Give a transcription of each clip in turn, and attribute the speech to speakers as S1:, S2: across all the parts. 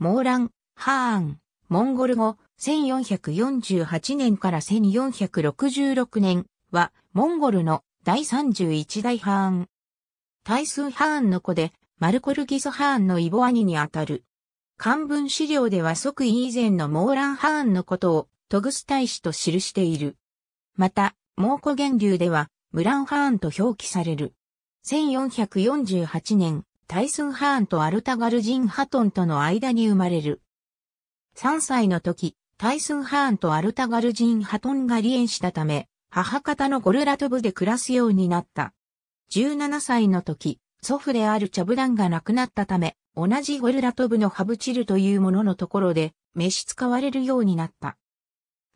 S1: モーラン、ハーン、モンゴル語、1448年から1466年は、モンゴルの第31代ハーン。タイスン・ハーンの子で、マルコルギス・ハーンのイボ兄にあたる。漢文資料では即位以前のモーラン・ハーンのことを、トグス大使と記している。また、蒙古源流では、ムラン・ハーンと表記される。1448年、タイスン・ハーンとアルタガルジン・ハトンとの間に生まれる。3歳の時、タイスン・ハーンとアルタガルジン・ハトンが離縁したため、母方のゴルラトブで暮らすようになった。17歳の時、祖父であるチャブダンが亡くなったため、同じゴルラトブのハブチルというもののところで、召使われるようになった。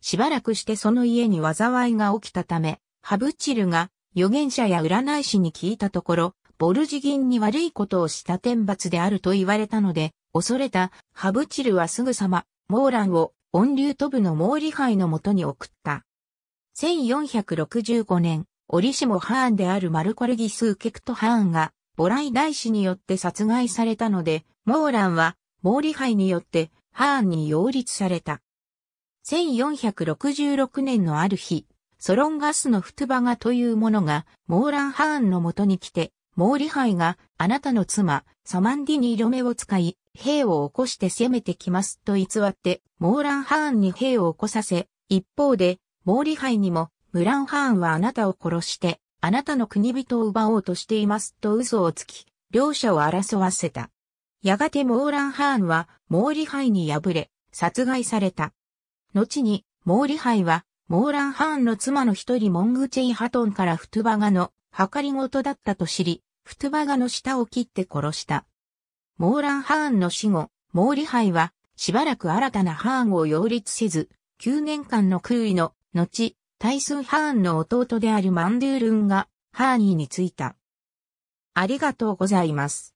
S1: しばらくしてその家に災いが起きたため、ハブチルが預言者や占い師に聞いたところ、ボルジギンに悪いことをした天罰であると言われたので、恐れたハブチルはすぐさま、モーランを音竜ト部の毛利杯のもとに送った。1465年、折しもハーンであるマルコルギス・ケクト・ハーンが、ボライ大師によって殺害されたので、モーランは、モーリハイによって、ハーンに擁立された。1466年のある日、ソロンガスのフトゥバガというものが、モーラン・ハーンのもとに来て、モーリハイがあなたの妻、サマンディに色目を使い、兵を起こして攻めてきますと偽って、モーランハーンに兵を起こさせ、一方で、モーリハイにも、ムランハーンはあなたを殺して、あなたの国人を奪おうとしていますと嘘をつき、両者を争わせた。やがてモーランハーンは、モーリハイに敗れ、殺害された。後に、モーリハイは、モーランハーンの妻の一人モングチェイ・ハトンからフトゥバガの、かりごとだったと知り、フトゥバガの舌を切って殺した。モーラン・ハーンの死後、モーリハイは、しばらく新たなハーンを擁立せず、9年間の空位の、後、タイスン・ハーンの弟であるマンドゥールンが、ハーニーについた。ありがとうございます。